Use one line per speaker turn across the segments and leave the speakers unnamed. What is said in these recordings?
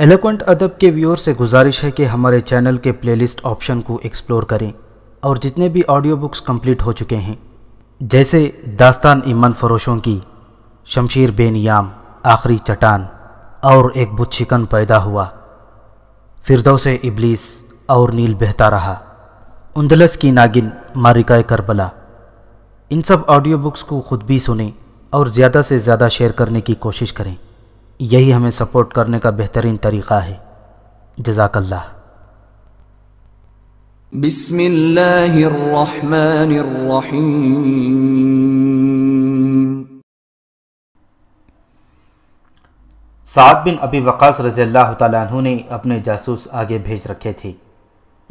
Eloquent अदब के viewer से गुजारिश है कि हमारे चैनल के प्लेलिस्ट ऑप्शन को एक्सप्लोर करें और जितने भी ऑडियो बुक्स कंप्लीट हो चुके हैं जैसे दास्तान ईमान फरोशों की शमशीर बेनियाम आखिरी चटान और एक बुच्छिकन पैदा हुआ फिरदौ से इबलीस और नील बहता रहा उंदलस की नागिन मारिकाए करबला इन सब ऑडियो बुक्स को खुद भी सुने और ज़्यादा से ज़्यादा शेयर करने की कोशिश करें यही हमें सपोर्ट करने का बेहतरीन तरीक़ा है जजाकल्ला बिस्मिल्लाहिर्रहमानिर्रहीम साद बिन अबी वक़ास रज़ी अल्लाह तु ने अपने जासूस आगे भेज रखे थे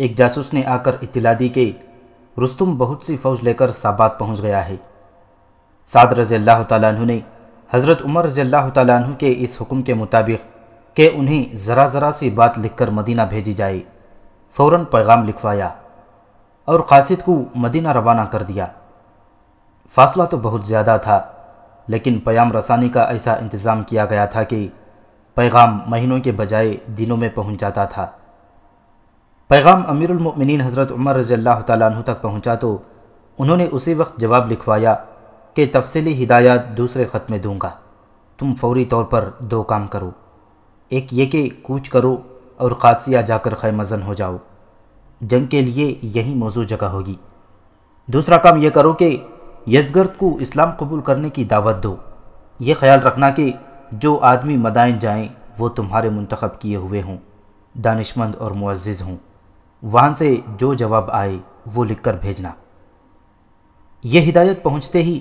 एक जासूस ने आकर इतला दी कि रुस्तुम बहुत सी फौज लेकर साबात पहुंच गया है साद रज़ी अल्लाह तु ने हज़रत उमर रज़ील्ला तु के इस हुक्म के मुताबिक के उन्हें ज़रा ज़रा सी बात लिखकर मदीना भेजी जाए फ़ौर पैगाम लिखवाया और कासिद को मदीना रवाना कर दिया फासला तो बहुत ज़्यादा था लेकिन पैम रसानी का ऐसा इंतज़ाम किया गया था कि पैगाम महीनों के बजाय दिनों में पहुँच जाता था पैगाम अमीरमिन हज़रत उमर रज़ी अल्लाह तु तक पहुँचा तो उन्होंने उसी वक्त जवाब लिखवाया के तफसली हिदायत दूसरे ख़त में दूँगा तुम फौरी तौर पर दो काम करो एक ये कि कूच करो और कादसिया जाकर खैमजन हो जाओ जंग के लिए यही मौजू जगह होगी दूसरा काम यह करो कि यसगर्द को इस्लाम कबूल करने की दावत दो ये ख्याल रखना कि जो आदमी मदाइन जाएं वो तुम्हारे मंतखब किए हुए हों दानिशमंद और मुआज़ हों वहाँ से जो जवाब आए वो लिख कर भेजना यह हिदायत पहुँचते ही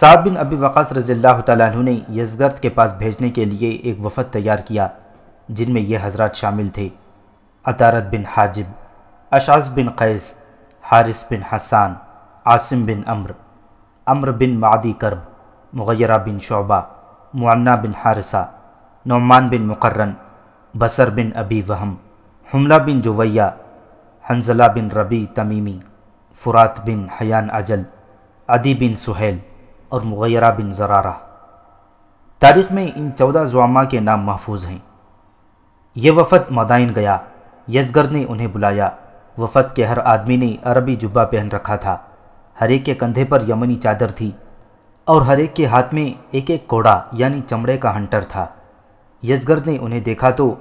साहब बिन अबी वक़ास रज़ील्ला तु ने यसगर्द के पास भेजने के लिए एक वफद तैयार किया जिनमें ये हजरत शामिल थे अतारत बिन हाजिब अशास बिन कैस हारिस बिन हसान आसिम बिन अम्र अम्र बिन मादी करब मुगैरा बिन शोबा मुन्ना बिन हारसा नौमान बिन मुकर्रन बसर बिन अबी वहम हमला बिन जुवैया हंजला बिन रबी तमीमी फ़ुरात बिन हयान अजल अदी बिन सुहेल और मुगैरा बिन ज़रारा तारीख़ में इन चौदह जुआमा के नाम महफूज हैं ये वफद मदाइन गया यसगर ने उन्हें बुलाया वफद के हर आदमी ने अरबी जुब्बा पहन रखा था हर एक के कंधे पर यमनी चादर थी और हर एक के हाथ में एक एक कोड़ा यानी चमड़े का हंटर था यसगर ने उन्हें देखा तो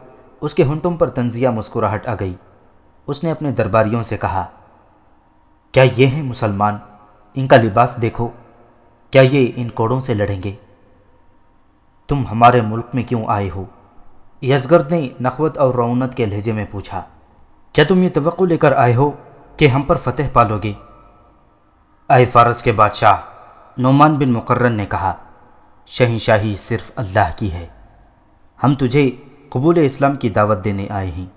उसके हंटों पर तंजिया मुस्कुराहट आ गई उसने अपने दरबारियों से कहा क्या ये हैं मुसलमान इनका लिबास देखो क्या ये इन कोड़ों से लड़ेंगे तुम हमारे मुल्क में क्यों आए हो यसगर्द ने नखवत और रौनत के लहजे में पूछा क्या तुम ये तो लेकर आए हो कि हम पर फतेह पालोगे आए फारस के बादशाह नोमान बिन मुकर्रन ने कहा शहनशाही सिर्फ अल्लाह की है हम तुझे कबूल इस्लाम की दावत देने आए हैं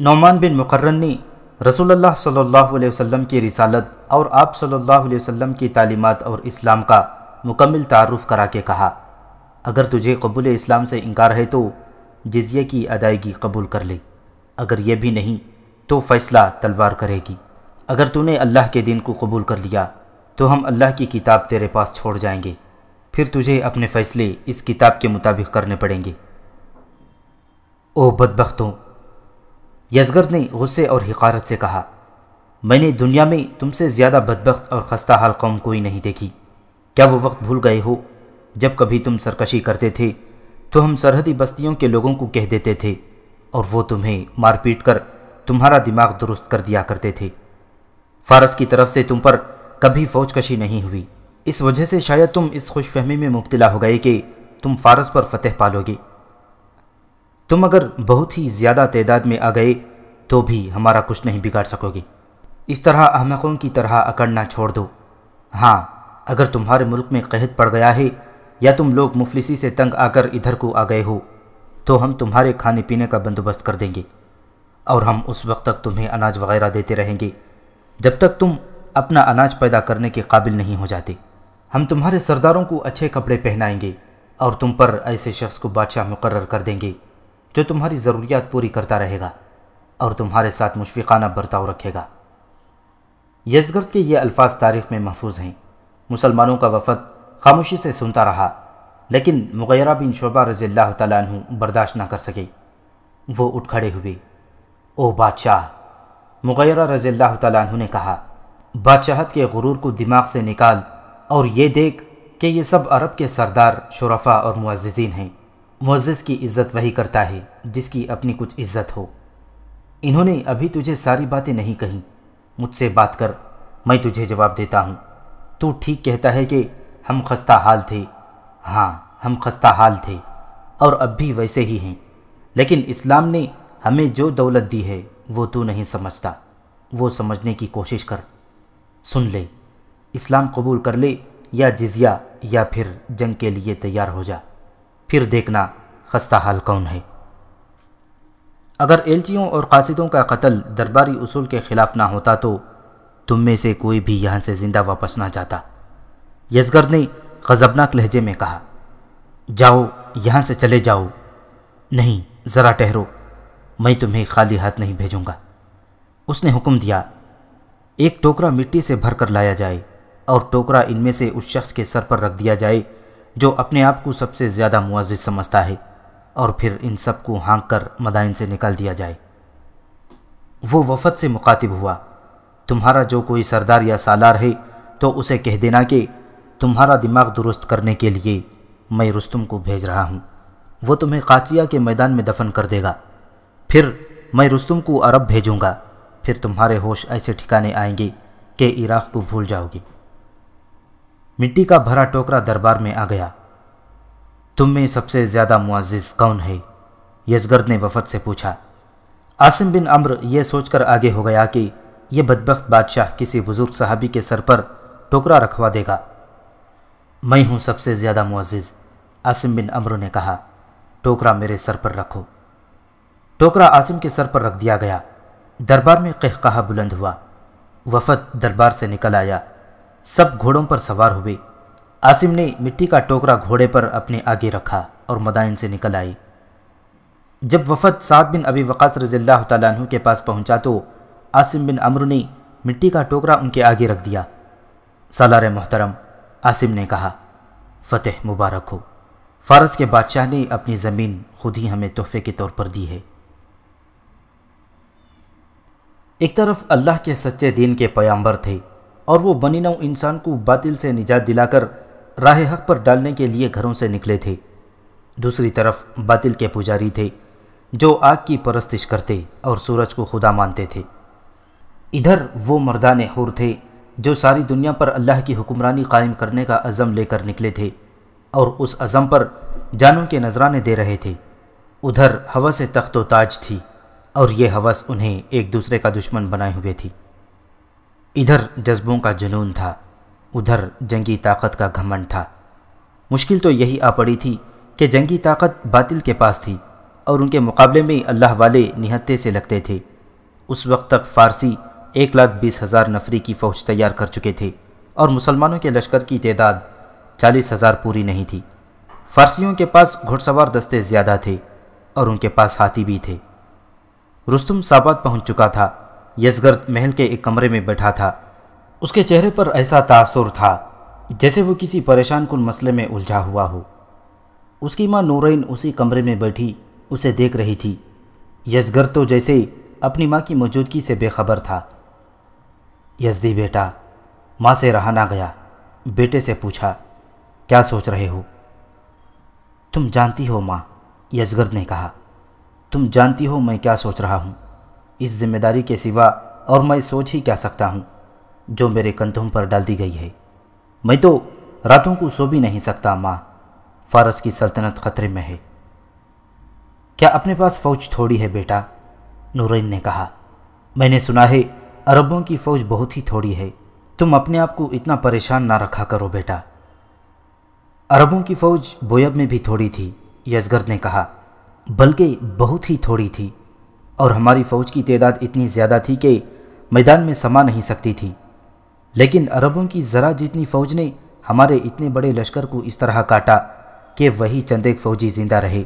नौमान बिन मुकर्रन ने रसूलुल्लाह सल्लल्लाहु अलैहि वसल्लम की रिसालत और आप सल्लल्लाहु अलैहि वसल्लम की तालीमत और इस्लाम का मुकम्मल तारफ़ करा के कहा अगर तुझे कबूल इस्लाम से इनकार है तो जजिए की अदायगी कबूल कर ले अगर यह भी नहीं तो फ़ैसला तलवार करेगी अगर तूने अल्लाह के दिन को कबूल कर लिया तो हम अल्लाह की किताब तेरे पास छोड़ जाएंगे फिर तुझे अपने फ़ैसले इस किताब के मुताबिक करने पड़ेंगे ओह बदबख्तों यसगर ने गुस्से और हकारत से कहा मैंने दुनिया में तुमसे ज़्यादा बदबخت और खस्ता हाल कौम कोई नहीं देखी क्या वो वक्त भूल गए हो जब कभी तुम सरकशी करते थे तो हम सरहदी बस्तियों के लोगों को कह देते थे और वो तुम्हें मारपीट कर तुम्हारा दिमाग दुरुस्त कर दिया करते थे फारस की तरफ से तुम पर कभी फौजकशी नहीं हुई इस वजह से शायद तुम इस खुशफहमी में मुब्तला हो गए कि तुम फारस पर फतेह पालोगे तुम अगर बहुत ही ज़्यादा तैदाद में आ गए तो भी हमारा कुछ नहीं बिगाड़ सकोगे इस तरह अहमकों की तरह अकड़ना छोड़ दो हाँ अगर तुम्हारे मुल्क में कहत पड़ गया है या तुम लोग मुफलिसी से तंग आकर इधर को आ गए हो तो हम तुम्हारे खाने पीने का बंदोबस्त कर देंगे और हम उस वक्त तक तुम्हें अनाज वगैरह देते रहेंगे जब तक तुम अपना अनाज पैदा करने के काबिल नहीं हो जाते हम तुम्हारे सरदारों को अच्छे कपड़े पहनाएंगे और तुम पर ऐसे शख्स को बादशाह मुकर कर देंगे जो तुम्हारी ज़रूरियात पूरी करता रहेगा और तुम्हारे साथ मुशफ़ाना बर्ताव रखेगा यजगर्द के ये अल्फाज तारीख में महफूज हैं मुसलमानों का वफद खामोशी से सुनता रहा लेकिन मुगैरा बिन शोबा रज़ी अल्लाह तु बर्दाश्त ना कर सके वो उठ खड़े हुए ओ बादशाह मुगैरा रज़ी अल्लाह तु ने कहा बादशाहत के गुरूर को दिमाग से निकाल और ये देख कि ये सब अरब के सरदार शुरफा और मुआजीन हैं मोजिस की इज़्ज़त वही करता है जिसकी अपनी कुछ इज़्ज़त हो इन्होंने अभी तुझे सारी बातें नहीं कहीं मुझसे बात कर मैं तुझे जवाब देता हूँ तू ठीक कहता है कि हम खस्ता हाल थे हाँ हम खस्ता हाल थे और अब भी वैसे ही हैं लेकिन इस्लाम ने हमें जो दौलत दी है वो तू नहीं समझता वो समझने की कोशिश कर सुन ले इस्लाम कबूल कर ले या जिज़िया या फिर जंग के लिए तैयार हो जा फिर देखना खस्ता हाल कौन है अगर एलचियों और कासिदों का कत्ल दरबारी उसूल के ख़िलाफ़ ना होता तो तुम में से कोई भी यहाँ से ज़िंदा वापस ना जाता यजगर ने गजबनाक लहजे में कहा जाओ यहां से चले जाओ नहीं ज़रा ठहरो मैं तुम्हें खाली हाथ नहीं भेजूंगा उसने हुक्म दिया एक टोकरा मिट्टी से भर कर लाया जाए और टोकरा इनमें से उस शख्स के सर पर रख दिया जाए जो अपने आप को सबसे ज़्यादा मुआजिज़ समझता है और फिर इन सब को हाँक कर मदाइन से निकाल दिया जाए वो वफद से मुखातिब हुआ तुम्हारा जो कोई सरदार या सालार है तो उसे कह देना कि तुम्हारा दिमाग दुरुस्त करने के लिए मैं रुस्तम को भेज रहा हूँ वो तुम्हें काचिया के मैदान में दफन कर देगा फिर मैं रुस्तम को अरब भेजूँगा फिर तुम्हारे होश ऐसे ठिकाने आएंगे कि इराक़ को भूल जाओगे मिट्टी का भरा टोकरा दरबार में आ गया तुम में सबसे ज़्यादा मुआजिज कौन है यजगर्द ने वफद से पूछा आसिम बिन अम्र यह सोचकर आगे हो गया कि यह बदबख्त बादशाह किसी बुज़ुर्ग साहबी के सर पर टोकरा रखवा देगा मैं हूँ सबसे ज़्यादा मुआजिज आसिम बिन अम्र ने कहा टोकरा मेरे सर पर रखो टोकरा आसिम के सर पर रख दिया गया दरबार में कहकहा बुलंद हुआ वफद दरबार से निकल आया सब घोड़ों पर सवार हुए आसिम ने मिट्टी का टोकरा घोड़े पर अपने आगे रखा और मदाइन से निकल आई जब वफद सात बिन अबी वक़ास रजील्ला तु के पास पहुंचा तो आसिम बिन अमर ने मिट्टी का टोकरा उनके आगे रख दिया सालार मोहतरम आसिम ने कहा फतेह मुबारक हो फारस के बादशाह ने अपनी ज़मीन खुद ही हमें तोहफे के तौर पर दी है एक तरफ अल्लाह के सच्चे दीन के पयाम्बर थे और वो बनी नौ इंसान को बातिल से निजात दिलाकर राह हक पर डालने के लिए घरों से निकले थे दूसरी तरफ बातिल के पुजारी थे जो आग की परस्तिश करते और सूरज को खुदा मानते थे इधर वो मर्दान हुर थे जो सारी दुनिया पर अल्लाह की हुक्मरानी कायम करने का अज़म लेकर निकले थे और उस अज़म पर जानों के नजराने दे रहे थे उधर हवस तख्त ताज थी और ये हवस उन्हें एक दूसरे का दुश्मन बनाए हुए थी इधर जज्बों का जुनून था उधर जंगी ताकत का घमंड था मुश्किल तो यही आ पड़ी थी कि जंगी ताकत बातिल के पास थी और उनके मुकाबले में अल्लाह वाले निहत्ते से लगते थे उस वक्त तक फ़ारसी एक लाख बीस हज़ार नफरी की फ़ौज तैयार कर चुके थे और मुसलमानों के लश्कर की तदाद चालीस हज़ार पूरी नहीं थी फ़ारसियों के पास घुड़सवार दस्ते ज़्यादा थे और उनके पास हाथी भी थे रुस्तुम साबात पहुंच चुका था यसगर्द महल के एक कमरे में बैठा था उसके चेहरे पर ऐसा तासुर था जैसे वो किसी परेशान कुल मसले में उलझा हुआ हो उसकी माँ नूरइन उसी कमरे में बैठी उसे देख रही थी यशगर्द तो जैसे अपनी माँ की मौजूदगी से बेखबर था यजदी बेटा माँ से रहा ना गया बेटे से पूछा क्या सोच रहे हो तुम जानती हो माँ यसगर्द ने कहा तुम जानती हो मैं क्या सोच रहा हूँ इस जिम्मेदारी के सिवा और मैं सोच ही क्या सकता हूँ जो मेरे कंधों पर डाल दी गई है मैं तो रातों को सो भी नहीं सकता माँ फारस की सल्तनत खतरे में है क्या अपने पास फौज थोड़ी है बेटा नूरइन ने कहा मैंने सुना है अरबों की फौज बहुत ही थोड़ी है तुम अपने आप को इतना परेशान ना रखा करो बेटा अरबों की फौज बोयब में भी थोड़ी थी यजगर ने कहा बल्कि बहुत ही थोड़ी थी और हमारी फ़ौज की तदाद इतनी ज़्यादा थी कि मैदान में समा नहीं सकती थी लेकिन अरबों की ज़रा जितनी फ़ौज ने हमारे इतने बड़े लश्कर को इस तरह काटा कि वही चंद एक फ़ौजी ज़िंदा रहे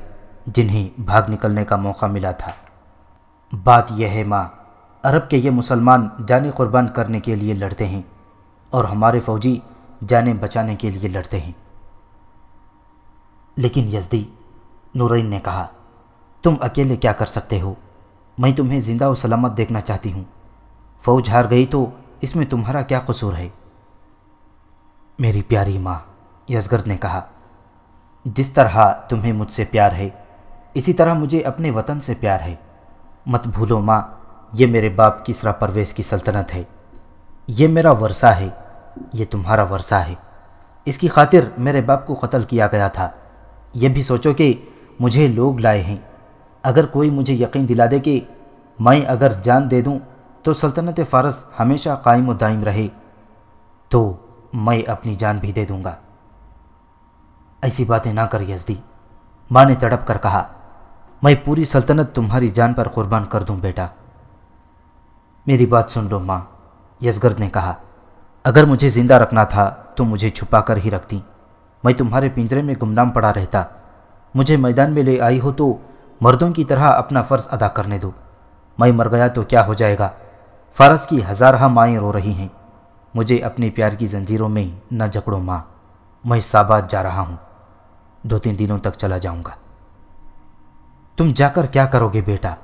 जिन्हें भाग निकलने का मौका मिला था बात यह है माँ अरब के ये मुसलमान जाने कुर्बान करने के लिए लड़ते हैं और हमारे फ़ौजी जाने बचाने के लिए लड़ते हैं लेकिन यजदी नूरइन ने कहा तुम अकेले क्या कर सकते हो मैं तुम्हें ज़िंदा और सलामत देखना चाहती हूँ फौज हार गई तो इसमें तुम्हारा क्या कसूर है मेरी प्यारी माँ यसगर्द ने कहा जिस तरह तुम्हें मुझसे प्यार है इसी तरह मुझे अपने वतन से प्यार है मत भूलो माँ ये मेरे बाप किसरा परवेज़ की सल्तनत है ये मेरा वर्षा है ये तुम्हारा वर्षा है इसकी खातिर मेरे बाप को कत्ल किया गया था यह भी सोचो कि मुझे लोग लाए हैं अगर कोई मुझे यकीन दिला दे कि मैं अगर जान दे दूं तो सल्तनत फ़ारस हमेशा कायम दायम रहे तो मैं अपनी जान भी दे दूंगा ऐसी बातें ना कर यजदी माँ ने तड़प कर कहा मैं पूरी सल्तनत तुम्हारी जान पर कुर्बान कर दूं बेटा मेरी बात सुन लो माँ यसगर्द ने कहा अगर मुझे ज़िंदा रखना था तो मुझे छुपा कर ही रखती मैं तुम्हारे पिंजरे में गुमनाम पड़ा रहता मुझे मैदान में ले आई हो तो मर्दों की तरह अपना फ़र्ज़ अदा करने दो मैं मर गया तो क्या हो जाएगा फारस की हज़ारहा माएँ रो रही हैं मुझे अपने प्यार की जंजीरों में न जकड़ो माँ मैं साबाद जा रहा हूँ दो तीन दिनों तक चला जाऊँगा तुम जाकर क्या करोगे बेटा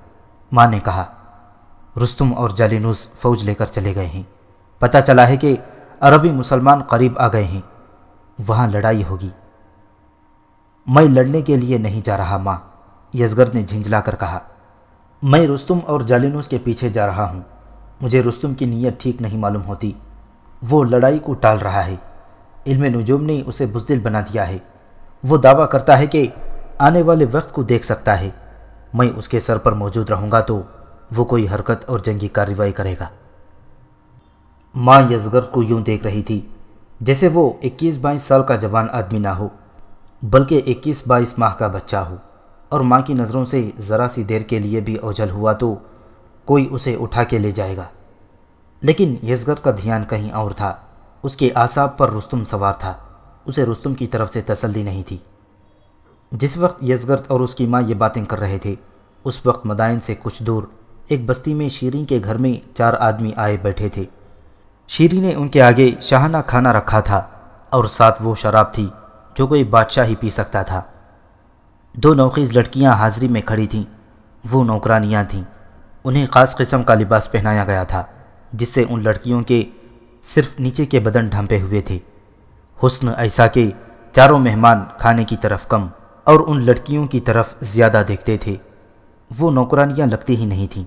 माँ ने कहा रुस्तुम और जालिनूस फौज लेकर चले गए हैं पता चला है कि अरबी मुसलमान करीब आ गए हैं वहाँ लड़ाई होगी मैं लड़ने के लिए नहीं जा रहा माँ यजगर ने झिंझला कर कहा मैं रुस्तुम और जालिनूस के पीछे जा रहा हूँ मुझे रुस्तुम की नीयत ठीक नहीं मालूम होती वो लड़ाई को टाल रहा है इल्म नजूम ने उसे बुजदिल बना दिया है वो दावा करता है कि आने वाले वक्त को देख सकता है मैं उसके सर पर मौजूद रहूँगा तो वो कोई हरकत और जंगी कार्रवाई करेगा माँ यजगर को यूं देख रही थी जैसे वो 21 बाईस साल का जवान आदमी ना हो बल्कि 21 बाईस माह का बच्चा हो और माँ की नज़रों से ज़रा सी देर के लिए भी ओझल हुआ तो कोई उसे उठा के ले जाएगा लेकिन यसगर का ध्यान कहीं और था उसके आसाब पर रुस्तम सवार था उसे रुस्तम की तरफ से तसल्ली नहीं थी जिस वक्त यसगर्द और उसकी माँ ये बातें कर रहे थे उस वक्त मदाइन से कुछ दूर एक बस्ती में शीरी के घर में चार आदमी आए बैठे थे शीरी ने उनके आगे शाहना खाना रखा था और साथ वो शराब थी जो कोई बादशाह ही पी सकता था दो नौखीज लड़कियां हाजिरी में खड़ी थीं वो नौकरानियां थीं उन्हें ख़ास किस्म का लिबास पहनाया गया था जिससे उन लड़कियों के सिर्फ नीचे के बदन ढंपे हुए थे हुस्न ऐसा के चारों मेहमान खाने की तरफ कम और उन लड़कियों की तरफ ज़्यादा देखते थे वो नौकरानियाँ लगती ही नहीं थीं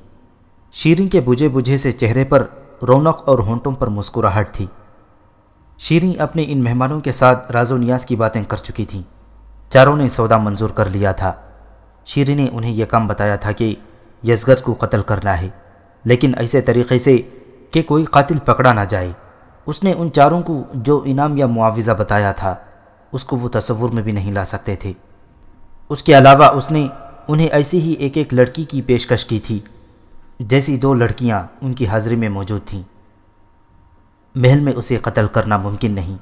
शीरें के बुझे बुझे से चेहरे पर रौनक और होंटों पर मुस्कुराहट थी शीरें अपने इन मेहमानों के साथ राजो नियाज की बातें कर चुकी थीं चारों ने सौदा मंजूर कर लिया था शीरी ने उन्हें यह काम बताया था कि यसगर को कत्ल करना है लेकिन ऐसे तरीके से कि कोई कातिल पकड़ा ना जाए उसने उन चारों को जो इनाम या मुआवजा बताया था उसको वो तस्वुर में भी नहीं ला सकते थे उसके अलावा उसने उन्हें ऐसी ही एक एक लड़की की पेशकश की थी जैसी दो लड़कियां उनकी हाजिरी में मौजूद थीं महल में उसे कत्ल करना मुमकिन नहीं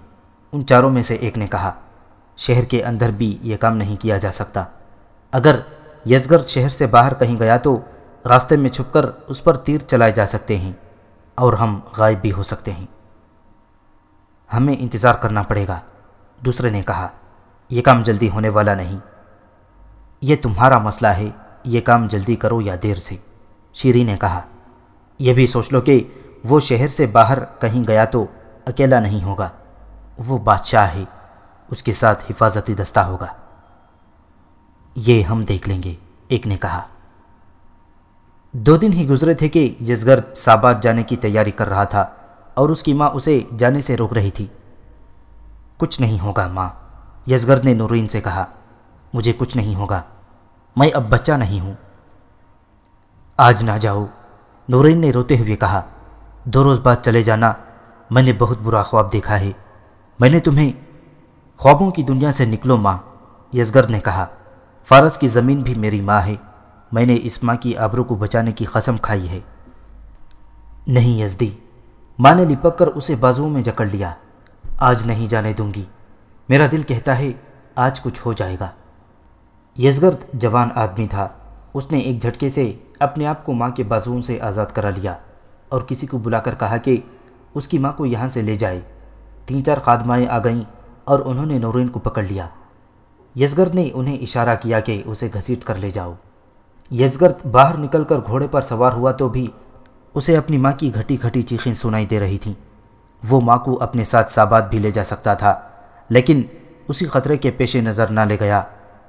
उन चारों में से एक ने कहा शहर के अंदर भी ये काम नहीं किया जा सकता अगर यजगर शहर से बाहर कहीं गया तो रास्ते में छुपकर उस पर तीर चलाए जा सकते हैं और हम गायब भी हो सकते हैं हमें इंतज़ार करना पड़ेगा दूसरे ने कहा यह काम जल्दी होने वाला नहीं यह तुम्हारा मसला है ये काम जल्दी करो या देर से शीरी ने कहा यह भी सोच लो कि वो शहर से बाहर कहीं गया तो अकेला नहीं होगा वो बादशाह है उसके साथ हिफाजती दस्ता होगा ये हम देख लेंगे एक ने कहा दो दिन ही गुजरे थे कि जिसगर साबाद जाने की तैयारी कर रहा था और उसकी माँ उसे जाने से रोक रही थी कुछ नहीं होगा माँ यसगर ने नूरीन से कहा मुझे कुछ नहीं होगा मैं अब बच्चा नहीं हूँ आज ना जाओ नूरीन ने रोते हुए कहा दो रोज़ बाद चले जाना मैंने बहुत बुरा ख्वाब देखा है मैंने तुम्हें ख्वाबों की दुनिया से निकलो माँ यसगर ने कहा फारस की ज़मीन भी मेरी माँ है मैंने इस माँ की आबरू को बचाने की कसम खाई है नहीं यजदी माँ ने लिपक कर उसे बाजुओं में जकड़ लिया आज नहीं जाने दूंगी मेरा दिल कहता है आज कुछ हो जाएगा यजगर्द जवान आदमी था उसने एक झटके से अपने आप को माँ के बाजुओं से आज़ाद करा लिया और किसी को बुलाकर कहा कि उसकी माँ को यहाँ से ले जाए तीन चार कादमाएँ आ गईं और उन्होंने नूरिन को पकड़ लिया यजगर्द ने उन्हें इशारा किया कि उसे घसीट कर ले जाओ यजगर्द बाहर निकलकर घोड़े पर सवार हुआ तो भी उसे अपनी माँ की घटी घटी चीखें सुनाई दे रही थीं वो माँ को अपने साथ साबात भी ले जा सकता था लेकिन उसी खतरे के पेश नज़र ना ले गया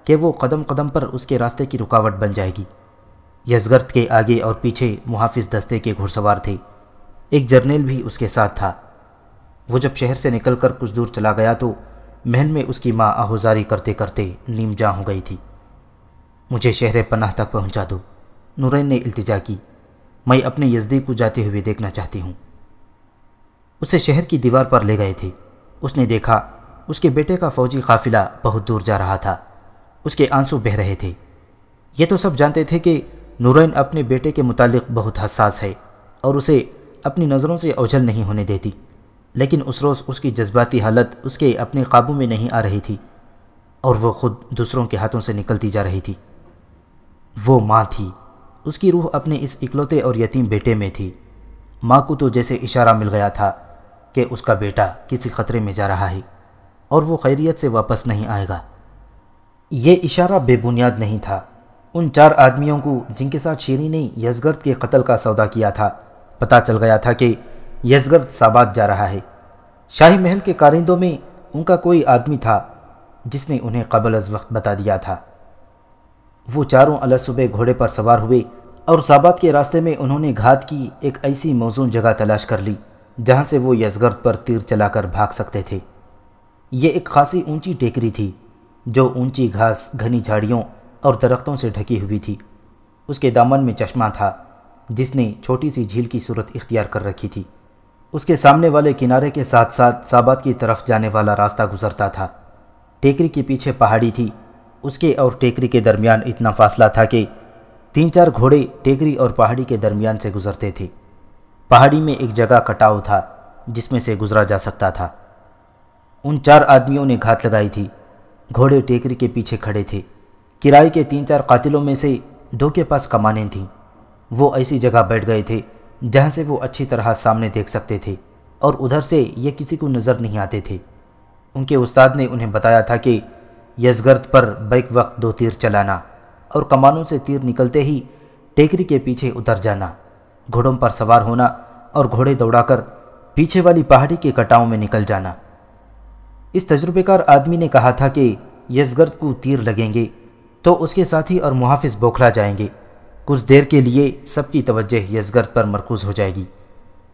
कि वो कदम कदम पर उसके रास्ते की रुकावट बन जाएगी यसगर्द के आगे और पीछे मुहाफिज दस्ते के घुड़सवार थे एक जर्नेल भी उसके साथ था वो जब शहर से निकलकर कुछ दूर चला गया तो महन में उसकी माँ आहुजारी करते करते नीम जा हो गई थी मुझे शहर पनाह तक पहुँचा दो नूरैन ने इल्तिजा की मैं अपने यजदी को जाते हुए देखना चाहती हूँ उसे शहर की दीवार पर ले गए थे उसने देखा उसके बेटे का फौजी काफिला बहुत दूर जा रहा था उसके आंसू बह रहे थे ये तो सब जानते थे कि नूरैन अपने बेटे के मुतालिक बहुत हसास है और उसे अपनी नज़रों से ओझल नहीं होने देती लेकिन उस रोज़ उसकी जज्बाती हालत उसके अपने काबू में नहीं आ रही थी और वह ख़ुद दूसरों के हाथों से निकलती जा रही थी वो माँ थी उसकी रूह अपने इस इकलौते और यतीम बेटे में थी माँ को तो जैसे इशारा मिल गया था कि उसका बेटा किसी खतरे में जा रहा है और वो खैरियत से वापस नहीं आएगा ये इशारा बेबुनियाद नहीं था उन चार आदमियों को जिनके साथ शेरी ने यसगर्द के कत्ल का सौदा किया था पता चल गया था कि यजगर साबाद जा रहा है शाही महल के कारिंदों में उनका कोई आदमी था जिसने उन्हें कबल अज वक्त बता दिया था वो चारों अलग सुबह घोड़े पर सवार हुए और साबाद के रास्ते में उन्होंने घात की एक ऐसी मौजूद जगह तलाश कर ली जहाँ से वो यजगर्द पर तीर चलाकर भाग सकते थे ये एक खासी ऊंची टेकरी थी जो ऊंची घास घनी झाड़ियों और दरख्तों से ढकी हुई थी उसके दामन में चश्मा था जिसने छोटी सी झील की सूरत इख्तियार कर रखी थी उसके सामने वाले किनारे के साथ साथ साबात की तरफ जाने वाला रास्ता गुजरता था टेकरी के पीछे पहाड़ी थी उसके और टेकरी के दरमियान इतना फासला था कि तीन चार घोड़े टेकरी और पहाड़ी के दरमियान से गुजरते थे पहाड़ी में एक जगह कटाव था जिसमें से गुजरा जा सकता था उन चार आदमियों ने घात लगाई थी घोड़े टेकरी के पीछे खड़े थे किराए के तीन चार कातिलों में से दो के पास कमाने थीं वो ऐसी जगह बैठ गए थे जहाँ से वो अच्छी तरह सामने देख सकते थे और उधर से ये किसी को नज़र नहीं आते थे उनके उस्ताद ने उन्हें बताया था कि यसगर्द पर बैक वक्त दो तीर चलाना और कमानों से तीर निकलते ही टेकरी के पीछे उतर जाना घोड़ों पर सवार होना और घोड़े दौड़ाकर पीछे वाली पहाड़ी के कटाव में निकल जाना इस तजुर्बेकार आदमी ने कहा था कि यसगर्द को तीर लगेंगे तो उसके साथी और मुहाफिज बौखला जाएंगे कुछ देर के लिए सबकी तवज्जह यजगर्द पर मरकूज़ हो जाएगी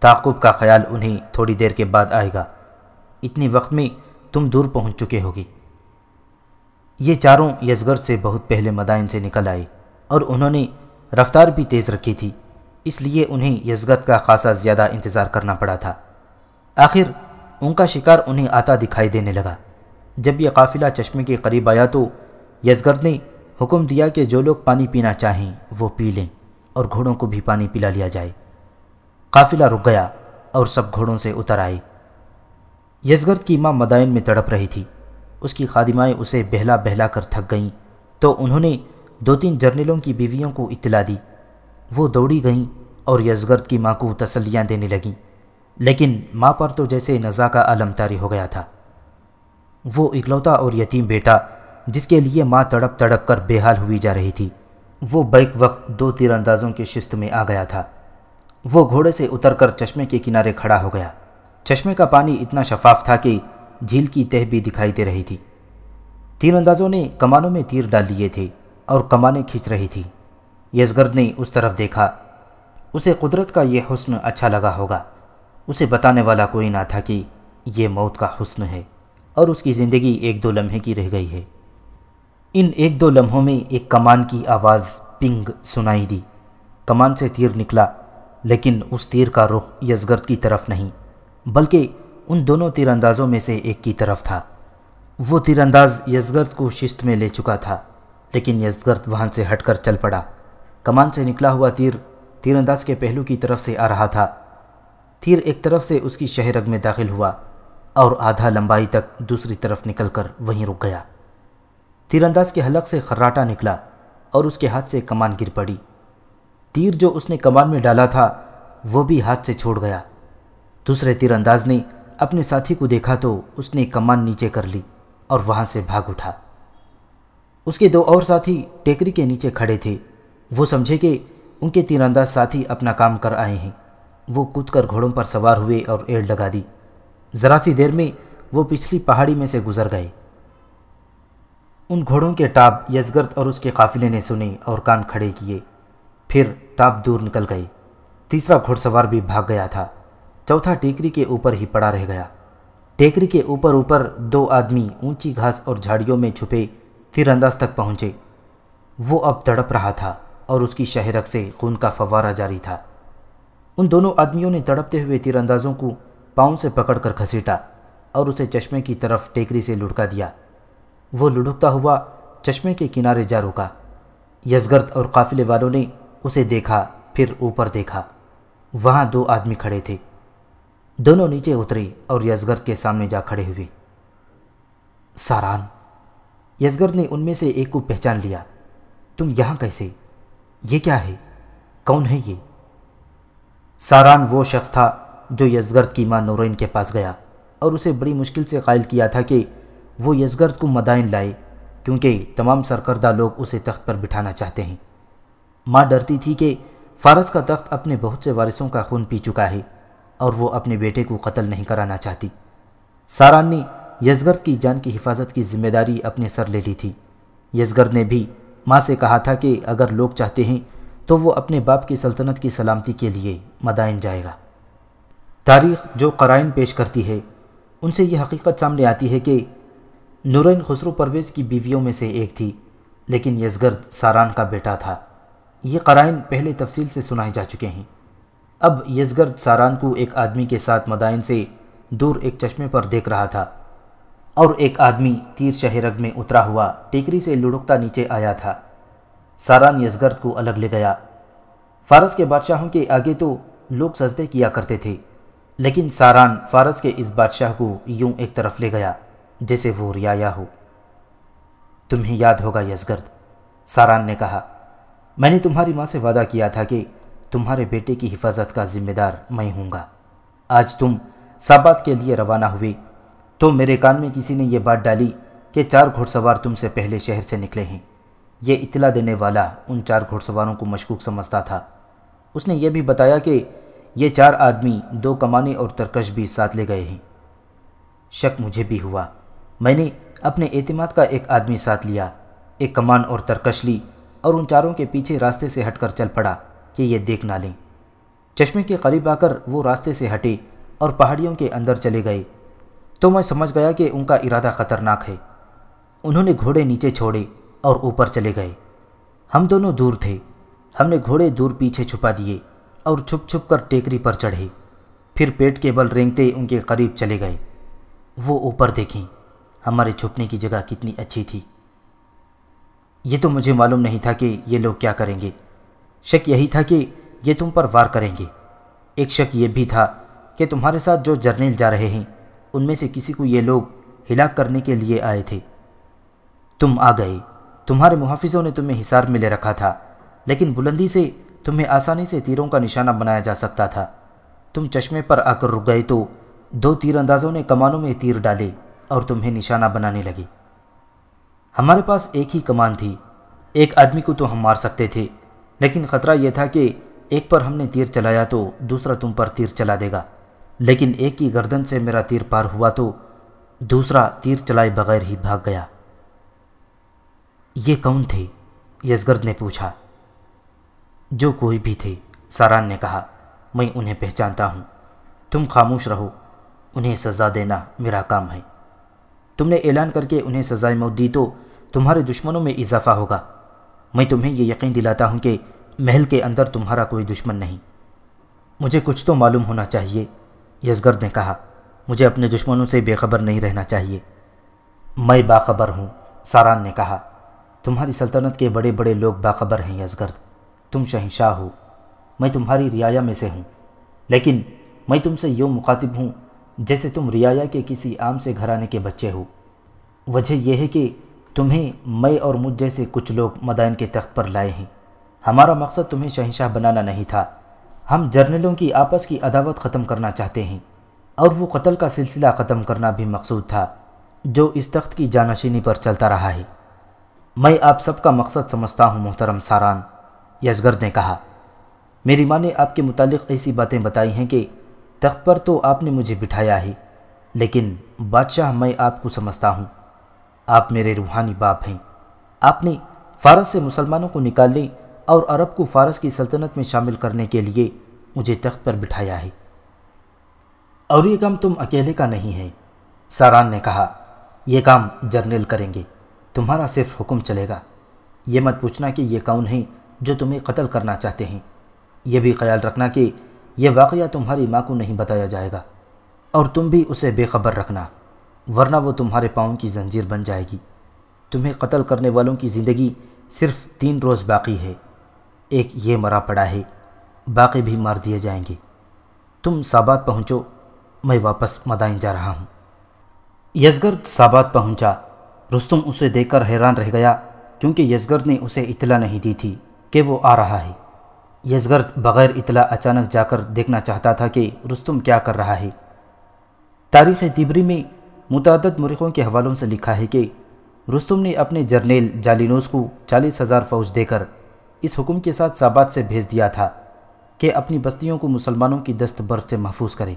ताकुब का ख्याल उन्हें थोड़ी देर के बाद आएगा इतने वक्त में तुम दूर पहुंच चुके होगे ये चारों यजगर्द से बहुत पहले मदाइन से निकल आए और उन्होंने रफ्तार भी तेज़ रखी थी इसलिए उन्हें यसगत का खासा ज़्यादा इंतज़ार करना पड़ा था आखिर उनका शिकार उन्हें आता दिखाई देने लगा जब यह काफ़िला चश्मे के करीब आया तो यसगर्द ने हुक्म दिया कि जो लोग पानी पीना चाहें वो पी लें और घोड़ों को भी पानी पिला लिया जाए काफिला रुक गया और सब घोड़ों से उतर आए यजगर्द की माँ मदायन में तड़प रही थी उसकी खादिमाएँ उसे बहला बहला कर थक गईं तो उन्होंने दो तीन जर्नलों की बीवियों को इतला दी वो दौड़ी गईं और यजगर्द की माँ को तसलियाँ देने लगीं लेकिन माँ पर तो जैसे नज़ा का आलमतारी हो गया था वो इकलौता और यतीम बेटा जिसके लिए माँ तड़प तड़प कर बेहाल हुई जा रही थी वो बैक वक्त दो तीरंदाजों की शिस्त में आ गया था वो घोड़े से उतरकर चश्मे के किनारे खड़ा हो गया चश्मे का पानी इतना शफाफ था कि झील की तह भी दिखाई दे रही थी तीरंदाजों ने कमानों में तीर डाल लिए थे और कमानें खींच रही थी यसगर्द ने उस तरफ देखा उसे कुदरत का यह हुस्न अच्छा लगा होगा उसे बताने वाला कोई ना था कि ये मौत का हुस्न है और उसकी ज़िंदगी एक दो लम्हे की रह गई है इन एक दो लम्हों में एक कमान की आवाज़ पिंग सुनाई दी कमान से तीर निकला लेकिन उस तीर का रुख यजगर्द की तरफ नहीं बल्कि उन दोनों तीरंदाजों में से एक की तरफ था वो तीरंदाज यजगर्द को शिस्त में ले चुका था लेकिन यजगर्द वहाँ से हटकर चल पड़ा कमान से निकला हुआ तीर तीरंदाज के पहलू की तरफ से आ रहा था तीर एक तरफ से उसकी शहरग में दाखिल हुआ और आधा लंबाई तक दूसरी तरफ निकलकर वहीं रुक गया तीरंदाज के हलक से खर्राटा निकला और उसके हाथ से कमान गिर पड़ी तीर जो उसने कमान में डाला था वो भी हाथ से छोड़ गया दूसरे तीरंदाज ने अपने साथी को देखा तो उसने कमान नीचे कर ली और वहाँ से भाग उठा उसके दो और साथी टेकरी के नीचे खड़े थे वो समझे कि उनके तीरंदाज साथी अपना काम कर आए हैं वो कूदकर घोड़ों पर सवार हुए और एड़ लगा दी ज़रा सी देर में वो पिछली पहाड़ी में से गुजर गए उन घोड़ों के टाप यजगर्द और उसके काफिले ने सुने और कान खड़े किए फिर टाप दूर निकल गए तीसरा घुड़सवार भी भाग गया था चौथा टेकरी के ऊपर ही पड़ा रह गया टेकरी के ऊपर ऊपर दो आदमी ऊंची घास और झाड़ियों में छुपे तीरंदाज तक पहुंचे वो अब तड़प रहा था और उसकी शहरक से खून का फवारा जारी था उन दोनों आदमियों ने तड़पते हुए तीरंदाजों को पाँव से पकड़कर घसीटा और उसे चश्मे की तरफ टेकरी से लुढ़का दिया वो लुढ़कता हुआ चश्मे के किनारे जा रुका यसगर्द और काफिले वालों ने उसे देखा फिर ऊपर देखा वहाँ दो आदमी खड़े थे दोनों नीचे उतरे और यसगर्द के सामने जा खड़े हुए सारान यसगर्द ने उनमें से एक को पहचान लिया तुम यहाँ कैसे ये क्या है कौन है ये सारान वो शख्स था जो यसगर्द की मां नूरैन के पास गया और उसे बड़ी मुश्किल से कायल किया था कि वो यजगर्द को मदाइन लाए क्योंकि तमाम सरकर्दा लोग उसे तख्त पर बिठाना चाहते हैं माँ डरती थी कि फारस का तख्त अपने बहुत से वारिसों का खून पी चुका है और वो अपने बेटे को कत्ल नहीं कराना चाहती सारान ने यजगर्द की जान की हिफाजत की जिम्मेदारी अपने सर ले ली थी यजगर्द ने भी माँ से कहा था कि अगर लोग चाहते हैं तो वो अपने बाप की सल्तनत की सलामती के लिए मदाइन जाएगा तारीख जो कराइन पेश करती है उनसे यह हकीकत सामने आती है कि नूरन खसरू परवेज़ की बीवियों में से एक थी लेकिन यसगर्द सारान का बेटा था ये कराइन पहले तफसील से सुनाए जा चुके हैं अब यसगर्द सारान को एक आदमी के साथ मदाइन से दूर एक चश्मे पर देख रहा था और एक आदमी तीर शहरग में उतरा हुआ टेकरी से लुढ़कता नीचे आया था सारान यसगर्द को अलग ले गया फारस के बादशाहों के आगे तो लोग सजदे किया करते थे लेकिन सारान फारस के इस बादशाह को यूं एक तरफ ले गया जैसे वो रियाया हो तुम्हें याद होगा यसगर्द सारान ने कहा मैंने तुम्हारी माँ से वादा किया था कि तुम्हारे बेटे की हिफाजत का जिम्मेदार मैं हूँगा आज तुम साबात के लिए रवाना हुए तो मेरे कान में किसी ने यह बात डाली कि चार घुड़सवार तुमसे पहले शहर से निकले हैं ये इतला देने वाला उन चार घुड़सवारों को मशकूक समझता था उसने यह भी बताया कि ये चार आदमी दो कमाने और तरकश भी साथ ले गए हैं शक मुझे भी हुआ मैंने अपने एतमाद का एक आदमी साथ लिया एक कमान और तरकश ली और उन चारों के पीछे रास्ते से हटकर चल पड़ा कि ये देख ना लें चश्मे के करीब आकर वो रास्ते से हटे और पहाड़ियों के अंदर चले गए तो मैं समझ गया कि उनका इरादा खतरनाक है उन्होंने घोड़े नीचे छोड़े और ऊपर चले गए हम दोनों दूर थे हमने घोड़े दूर पीछे छुपा दिए और छुप छुप कर टेकरी पर चढ़े फिर पेट के बल रेंगते उनके करीब चले गए वो ऊपर देखें हमारे छुपने की जगह कितनी अच्छी थी ये तो मुझे मालूम नहीं था कि ये लोग क्या करेंगे शक यही था कि ये तुम पर वार करेंगे एक शक ये भी था कि तुम्हारे साथ जो जर्नेल जा रहे हैं उनमें से किसी को ये लोग हिलाक करने के लिए आए थे तुम आ गए तुम्हारे मुहाफिजों ने तुम्हें हिसार में ले रखा था लेकिन बुलंदी से तुम्हें आसानी से तीरों का निशाना बनाया जा सकता था तुम चश्मे पर आकर रुक गए तो दो तीरंदाजों ने कमानों में तीर डाले और तुम्हें निशाना बनाने लगी हमारे पास एक ही कमान थी एक आदमी को तो हम मार सकते थे लेकिन ख़तरा यह था कि एक पर हमने तीर चलाया तो दूसरा तुम पर तीर चला देगा लेकिन एक की गर्दन से मेरा तीर पार हुआ तो दूसरा तीर चलाए बगैर ही भाग गया ये कौन थे यसगर्द ने पूछा जो कोई भी थे सारान ने कहा मैं उन्हें पहचानता हूँ तुम खामोश रहो उन्हें सज़ा देना मेरा काम है तुमने ऐलान करके उन्हें सजाए मौत दी तो तुम्हारे दुश्मनों में इजाफा होगा मैं तुम्हें यह यकीन दिलाता हूँ कि महल के अंदर तुम्हारा कोई दुश्मन नहीं मुझे कुछ तो मालूम होना चाहिए यसगर ने कहा मुझे अपने दुश्मनों से बेखबर नहीं रहना चाहिए मैं बाखबर हूँ सारान ने कहा तुम्हारी सल्तनत के बड़े बड़े लोग बाखबर हैं यसगर्द तुम शहनशाह हो मैं तुम्हारी रियाया में से हूँ लेकिन मैं तुमसे यूँ मुखातिब हूँ जैसे तुम रियाया के किसी आम से घराने के बच्चे हो वजह यह है कि तुम्हें मैं और मुझ जैसे कुछ लोग मदायन के तख्त पर लाए हैं हमारा मकसद तुम्हें शहनशाह बनाना नहीं था हम जर्नलों की आपस की अदावत ख़त्म करना चाहते हैं और वो कत्ल का सिलसिला ख़त्म करना भी मकसूद था जो इस तख्त की जानशीनी पर चलता रहा है मैं आप सबका मकसद समझता हूँ मोहतरम सारान यशगर ने कहा मेरी माँ ने आपके मुतालिक ऐसी बातें बताई हैं कि तख्त पर तो आपने मुझे बिठाया ही लेकिन बादशाह मैं आपको समझता हूँ आप मेरे रूहानी बाप हैं आपने फारस से मुसलमानों को निकालने और अरब को फारस की सल्तनत में शामिल करने के लिए मुझे तख्त पर बिठाया है और ये काम तुम अकेले का नहीं है सारान ने कहा यह काम जर्नल करेंगे तुम्हारा सिर्फ हुक्म चलेगा ये मत पूछना कि ये कौन हैं जो तुम्हें कत्ल करना चाहते हैं यह भी ख्याल रखना कि यह वाक़ तुम्हारी माँ को नहीं बताया जाएगा और तुम भी उसे बेखबर रखना वरना वो तुम्हारे पाँव की जंजीर बन जाएगी तुम्हें कत्ल करने वालों की ज़िंदगी सिर्फ तीन रोज़ बाकी है एक ये मरा पड़ा है बाकी भी मार दिए जाएंगे तुम साबात पहुँचो मैं वापस मदाइन जा रहा हूँ यजगर्द साबात पहुँचा रुस्तुम उसे देखकर हैरान रह गया क्योंकि यजगर्द ने उसे इतला नहीं दी थी कि वो आ रहा है यसगर्द बग़ैर इतला अचानक जाकर देखना चाहता था कि रुस्तुम क्या कर रहा है तारीख़ तिबरी में मुतद मरीखों के हवालों से लिखा है कि रुस्तुम ने अपने जर्नेल जालिनोस को चालीस हज़ार फौज देकर इस हुक्म के साथ साबात से भेज दिया था कि अपनी बस्तियों को मुसलमानों की दस्त बर्द से महफूज करें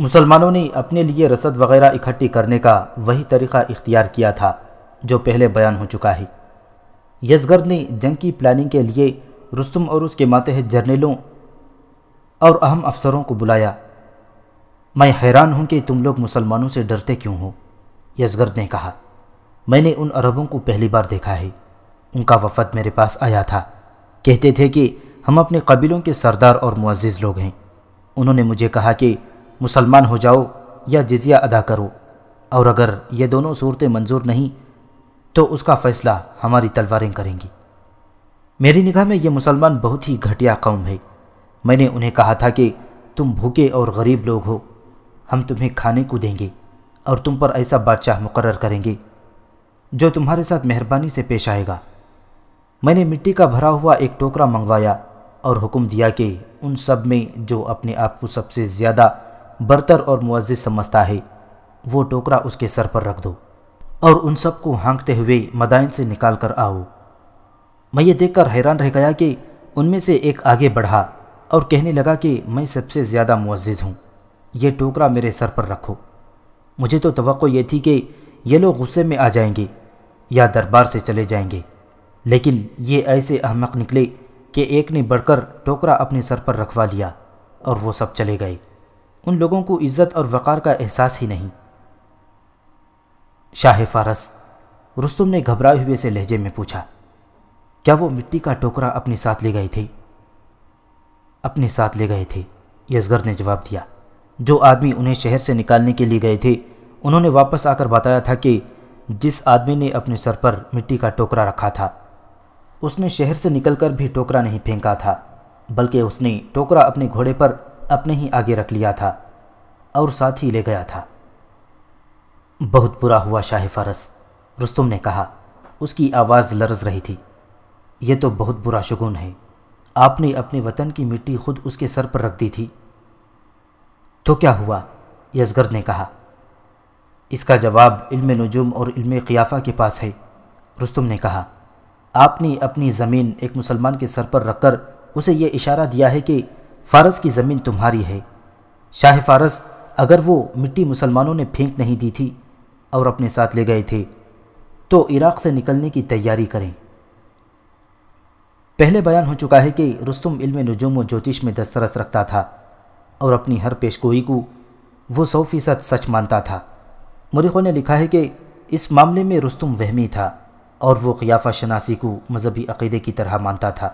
मुसलमानों ने अपने लिए रसद वगैरह इकट्ठी करने का वही तरीक़ा इख्तियार किया था जो पहले बयान हो चुका है यसगर्द ने जंग की प्लानिंग के लिए रुस्तम और उसके मातहत जर्नलों और अहम अफसरों को बुलाया मैं हैरान हूं कि तुम लोग मुसलमानों से डरते क्यों हो यसगर ने कहा मैंने उन अरबों को पहली बार देखा है उनका वफद मेरे पास आया था कहते थे कि हम अपने कबीलों के सरदार और मुआज़ लोग हैं उन्होंने मुझे कहा कि मुसलमान हो जाओ या जजिया अदा करो और अगर ये दोनों सूरतें मंजूर नहीं तो उसका फ़ैसला हमारी तलवारें करेंगी मेरी निगाह में ये मुसलमान बहुत ही घटिया कौम है मैंने उन्हें कहा था कि तुम भूखे और गरीब लोग हो हम तुम्हें खाने को देंगे और तुम पर ऐसा बादशाह मुकर करेंगे जो तुम्हारे साथ मेहरबानी से पेश आएगा मैंने मिट्टी का भरा हुआ एक टोकरा मंगवाया और हुक्म दिया कि उन सब में जो अपने आप को सबसे ज़्यादा बरतर और मुआज़ समझता है वो टोकरा उसके सर पर रख दो और उन सबको हाँकते हुए मदाइन से निकाल कर आओ मैं ये देखकर हैरान रह गया कि उनमें से एक आगे बढ़ा और कहने लगा कि मैं सबसे ज़्यादा मुआज़ हूँ ये टोकरा मेरे सर पर रखो मुझे तो तो ये थी कि ये लोग गुस्से में आ जाएंगे या दरबार से चले जाएंगे लेकिन ये ऐसे अहमक निकले कि एक ने बढ़कर टोकरा अपने सर पर रखवा लिया और वो सब चले गए उन लोगों को इज्जत और वक़ार का एहसास ही नहीं शाह फारस रुस्तुम ने घबराए हुए से लहजे में पूछा क्या वो मिट्टी का टोकरा अपने साथ ले गए थे अपने साथ ले गए थे यसगर ने जवाब दिया जो आदमी उन्हें शहर से निकालने के लिए गए थे उन्होंने वापस आकर बताया था कि जिस आदमी ने अपने सर पर मिट्टी का टोकरा रखा था उसने शहर से निकलकर भी टोकरा नहीं फेंका था बल्कि उसने टोकरा अपने घोड़े पर अपने ही आगे रख लिया था और साथ ही ले गया था बहुत बुरा हुआ शाह फारस रुस्तुम ने कहा उसकी आवाज़ लरज रही थी ये तो बहुत बुरा शगुन है आपने अपने वतन की मिट्टी खुद उसके सर पर रख दी थी तो क्या हुआ यसगर ने कहा इसका जवाब इल्म नजूम और इल्म क़ियाफ़ा के पास है रुस्तम ने कहा आपने अपनी ज़मीन एक मुसलमान के सर पर रखकर उसे यह इशारा दिया है कि फ़ारस की ज़मीन तुम्हारी है शाह फ़ारस अगर वो मिट्टी मुसलमानों ने फेंक नहीं दी थी और अपने साथ ले गए थे तो इराक़ से निकलने की तैयारी करें पहले बयान हो चुका है कि रुस्तुम इल्म नजूम व ज्योतिष में दस्तरस रखता था और अपनी हर पेशगोई को वो सौ फीसद सच मानता था मरीखों ने लिखा है कि इस मामले में रुस्तुम वहमी था और वो क़ियाफ़ा शनासी को मजहबी अकीदे की तरह मानता था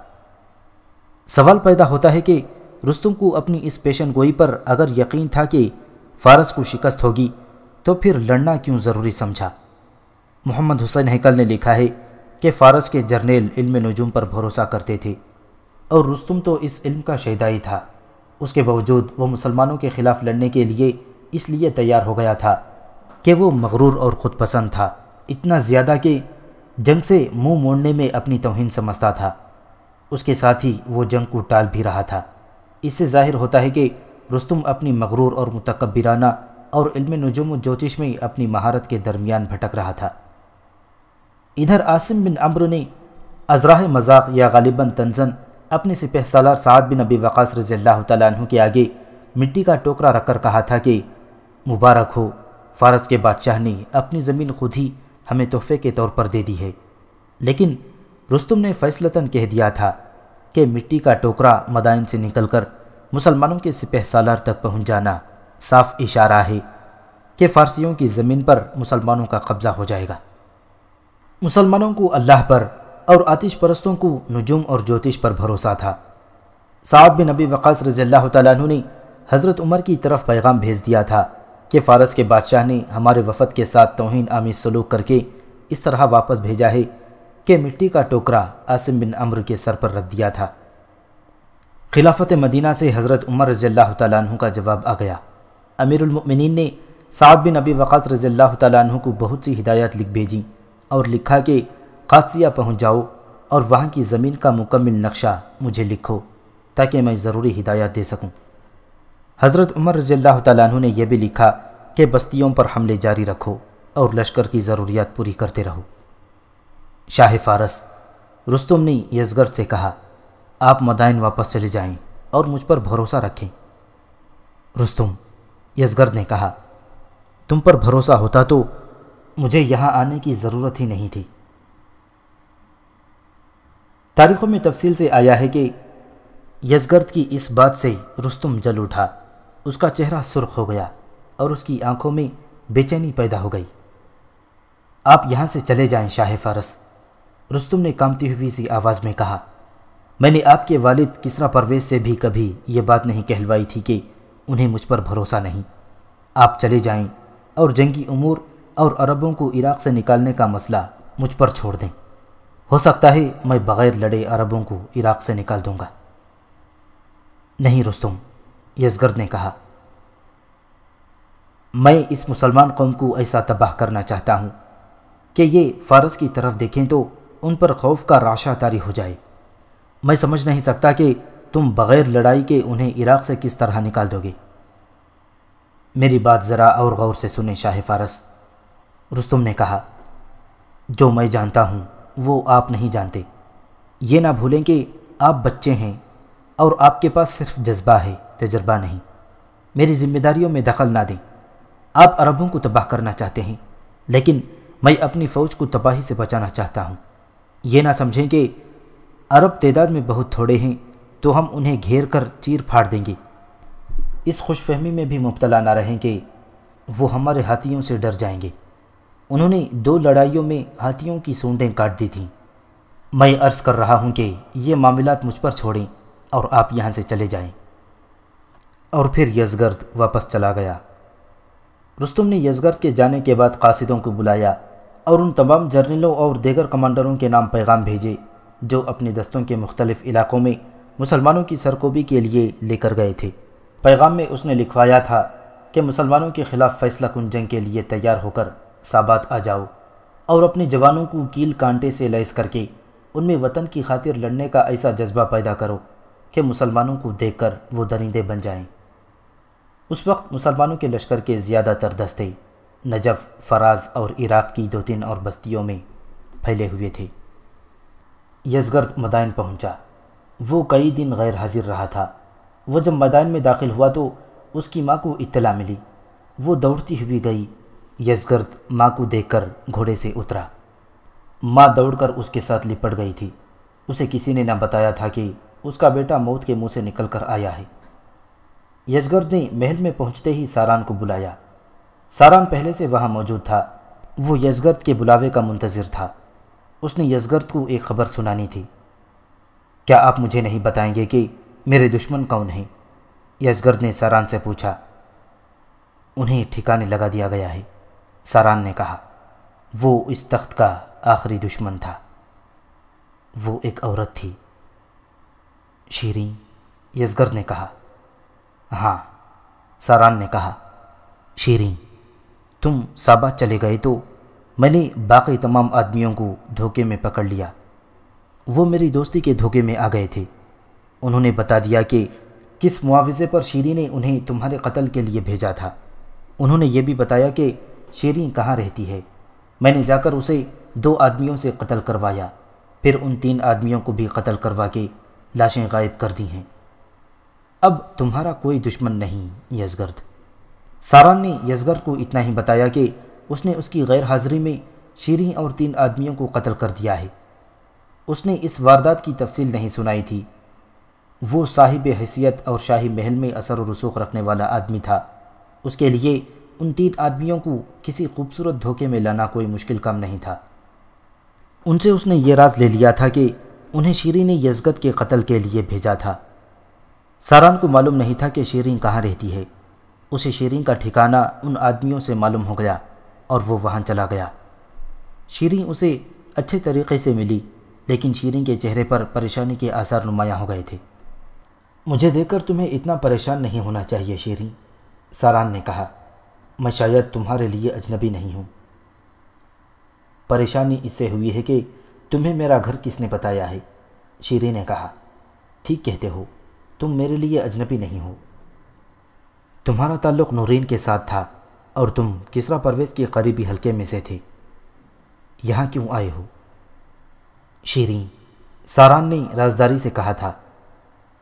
सवाल पैदा होता है कि रुस्तुम को अपनी इस पेशन गोई पर अगर यकीन था कि फारस को शिकस्त होगी तो फिर लड़ना क्यों ज़रूरी समझा मोहम्मद हुसैन हैकल ने लिखा है कि फारस के जर्नेल इल्म नजूम पर भरोसा करते थे और रुस्तुम तो इस इल्म का शहदाई था उसके बावजूद वह मुसलमानों के ख़िलाफ़ लड़ने के लिए इसलिए तैयार हो गया था कि वो मगरूर और ख़ुदपसंद था इतना ज़्यादा कि जंग से मुंह मोड़ने में अपनी तोहन समझता था उसके साथ ही वो जंग को टाल भी रहा था इससे जाहिर होता है कि रुस्तुम अपनी मगरूर और मतकबिराना और इल्म नजुम ज्योतिष में अपनी महारत के दरमियान भटक रहा था इधर आसिम बिन अम्र ने अजराह मजाक या गालिबा तंजन अपने सिपह सालार साद बिन नबी वक़ास रज़ी अल्लाह तु के आगे मिट्टी का टोकरा रखकर कहा था कि मुबारक हो फ़ारस के बादशाह ने अपनी ज़मीन खुद ही हमें तोहफे के तौर पर दे दी है लेकिन रुस्तम ने फैसलतन कह दिया था कि मिट्टी का टोकरा मदाइन से निकलकर मुसलमानों के सिपह सालार तक पहुँच जाना साफ इशारा है कि फ़ारसियों की ज़मीन पर मुसलमानों का कब्ज़ा हो जाएगा मुसलमानों को अल्लाह पर और आतिश परस्तों को नजूम और ज्योतिष पर भरोसा था साहब बिन नबी वक़ास रज़ी अल्लाह तु ने हज़रत उमर की तरफ पैगाम भेज दिया था कि फ़ारस के बादशाह ने हमारे वफद के साथ तोहन आमी सलूक करके इस तरह वापस भेजा है कि मिट्टी का टोकरा आसिम बिन अम्र के सर पर रख दिया था खिलाफत मदीना से हज़रत उमर रज़ी अल्लाह तु का जवाब आ गया अमीरमिन ने साहब बिन अबी वकास रज़ी अल्लाह तु को बहुत सी हिदायत लिख भेजी और लिखा कि कादसिया पहुँच जाओ और वहाँ की ज़मीन का मुकम्मल नक्शा मुझे लिखो ताकि मैं ज़रूरी हिदायत दे सकूँ हज़रत उमर रज़ील्ला तु ने यह भी लिखा कि बस्तियों पर हमले जारी रखो और लश्कर की ज़रूरियात पूरी करते रहो शाह फारस रुस्तुम ने यसगर से कहा आप मदाइन वापस चले जाएं और मुझ पर भरोसा रखें रुस्तुम यसगर ने कहा तुम पर भरोसा होता तो मुझे यहाँ आने की ज़रूरत ही नहीं थी तारीखों में तफसील से आया है कि यजगर्द की इस बात से रुस्तुम जल उठा उसका चेहरा सुर्ख हो गया और उसकी आंखों में बेचैनी पैदा हो गई आप यहाँ से चले जाएं शाह फारस रुस्तुम ने कामती हुई सी आवाज़ में कहा मैंने आपके वालिद किसरा परवेज से भी कभी ये बात नहीं कहलवाई थी कि उन्हें मुझ पर भरोसा नहीं आप चले जाएं और जंगी उमूर और अरबों को इराक से निकालने का मसला मुझ पर छोड़ दें हो सकता है मैं बग़ैर लड़े अरबों को इराक से निकाल दूंगा नहीं रुस्तुम यजगर्द ने कहा मैं इस मुसलमान कौम को ऐसा तबाह करना चाहता हूं कि ये फ़ारस की तरफ देखें तो उन पर खौफ का राशा तारी हो जाए मैं समझ नहीं सकता कि तुम बग़ैर लड़ाई के उन्हें इराक़ से किस तरह निकाल दोगे मेरी बात ज़रा और गौर से सुने शाह फारस रुस्तुम ने कहा जो मैं जानता हूँ वो आप नहीं जानते ये ना भूलें कि आप बच्चे हैं और आपके पास सिर्फ जज्बा है तजर्बा नहीं मेरी जिम्मेदारियों में दखल ना दें आप अरबों को तबाह करना चाहते हैं लेकिन मैं अपनी फ़ौज को तबाही से बचाना चाहता हूँ ये ना समझें कि अरब तदाद में बहुत थोड़े हैं तो हम उन्हें घेर कर चीर फाड़ देंगे इस खुशफहमी में भी मुबतला ना रहें कि वो हमारे हाथियों से डर जाएंगे उन्होंने दो लड़ाइयों में हाथियों की सूंडें काट दी थीं मैं अर्ज़ कर रहा हूं कि ये मामला मुझ पर छोड़ें और आप यहाँ से चले जाएं। और फिर यजगर्द वापस चला गया रुस्तम ने यजगर्द के जाने के बाद कासिदों को बुलाया और उन तमाम जर्नलों और देगर कमांडरों के नाम पैगाम भेजे जो अपने दस्तों के मुख्तलिफ़ इलाक़ों में मुसलमानों की सरकोबी के लिए लेकर गए थे पैगाम में उसने लिखवाया था कि मुसलमानों के ख़िलाफ़ फ़ैसला कुन जंग के लिए तैयार होकर साबात आ जाओ और अपने जवानों को कील कांटे से लैस करके उनमें वतन की खातिर लड़ने का ऐसा जज्बा पैदा करो कि मुसलमानों को देखकर वो दरिंदे बन जाएं। उस वक्त मुसलमानों के लश्कर के ज़्यादातर दस्ते नजफ़ फराज और इराक़ की दो तीन और बस्तियों में फैले हुए थे यजगर्द मदायन पहुंचा। वो कई दिन गैर हाजिर रहा था वह जब मदायन में दाखिल हुआ तो उसकी माँ को इतला मिली वो दौड़ती हुई गई यशगर्द माँ को देखकर घोड़े से उतरा माँ दौड़कर उसके साथ लिपट गई थी उसे किसी ने न बताया था कि उसका बेटा मौत के मुंह से निकल कर आया है यशगर्द ने महल में पहुंचते ही सारान को बुलाया सारान पहले से वहाँ मौजूद था वो यशगर्द के बुलावे का मुंतज़र था उसने यशगर्द को एक खबर सुनानी थी क्या आप मुझे नहीं बताएंगे कि मेरे दुश्मन कौन हैं यशगर्द ने सारान से पूछा उन्हें ठिकाने लगा दिया गया है सारान ने कहा वो इस तख्त का आखिरी दुश्मन था वो एक औरत थी शीरी यसगर ने कहा हाँ सारान ने कहा शीरी तुम साबा चले गए तो मैंने बाकी तमाम आदमियों को धोखे में पकड़ लिया वो मेरी दोस्ती के धोखे में आ गए थे उन्होंने बता दिया कि किस मुआवजे पर शीरी ने उन्हें तुम्हारे कत्ल के लिए भेजा था उन्होंने ये भी बताया कि शेरी कहाँ रहती है मैंने जाकर उसे दो आदमियों से कत्ल करवाया फिर उन तीन आदमियों को भी कत्ल करवा के लाशें गायब कर दी हैं अब तुम्हारा कोई दुश्मन नहीं यसगर्द सारान ने यसगर्द को इतना ही बताया कि उसने उसकी गैर हाजिरी में शीरी और तीन आदमियों को कत्ल कर दिया है उसने इस वारदात की तफसील नहीं सुनाई थी वो साहिब हैसियत और शाही महल में असर और रसूख रखने वाला आदमी था उसके लिए उन तीन आदमियों को किसी खूबसूरत धोखे में लाना कोई मुश्किल काम नहीं था उनसे उसने ये राज ले लिया था कि उन्हें शीरी ने यजगत के कत्ल के लिए भेजा था सारान को मालूम नहीं था कि शेरिन कहाँ रहती है उसे शेरिंग का ठिकाना उन आदमियों से मालूम हो गया और वो वहाँ चला गया शेरिंग उसे अच्छे तरीके से मिली लेकिन शीरिन के चेहरे पर परेशानी के आसार नुमाया हो गए थे मुझे देखकर तुम्हें इतना परेशान नहीं होना चाहिए शीरिन सारान ने कहा मैं शायद तुम्हारे लिए अजनबी नहीं हूँ परेशानी इससे हुई है कि तुम्हें मेरा घर किसने बताया है शीरे ने कहा ठीक कहते हो तुम मेरे लिए अजनबी नहीं हो तुम्हारा ताल्लुक नूरीन के साथ था और तुम किसरा परवेज़ के करीबी हलके में से थे यहाँ क्यों आए हो शीरी सारान ने राजदारी से कहा था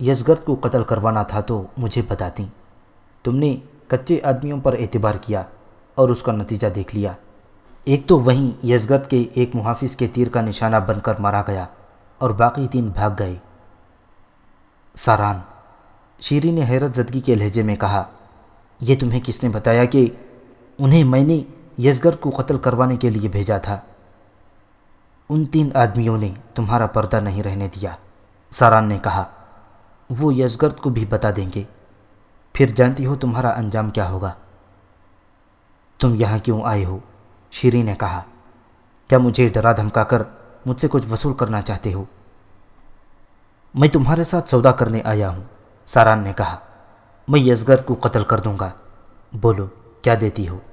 यशगर्द को कत्ल करवाना था तो मुझे बताती तुमने कच्चे आदमियों पर एतबार किया और उसका नतीजा देख लिया एक तो वहीं यसगत के एक मुहाफिज के तीर का निशाना बनकर मारा गया और बाकी तीन भाग गए सारान शीरी ने हैरत जदगी के लहजे में कहा यह तुम्हें किसने बताया कि उन्हें मैंने यसगर को कत्ल करवाने के लिए भेजा था उन तीन आदमियों ने तुम्हारा पर्दा नहीं रहने दिया सारान ने कहा वो यसगर्द को भी बता देंगे फिर जानती हो तुम्हारा अंजाम क्या होगा तुम यहाँ क्यों आए हो शीरी ने कहा क्या मुझे डरा धमकाकर मुझसे कुछ वसूल करना चाहते हो मैं तुम्हारे साथ सौदा करने आया हूँ सारान ने कहा मैं यसगर को कत्ल कर दूंगा बोलो क्या देती हो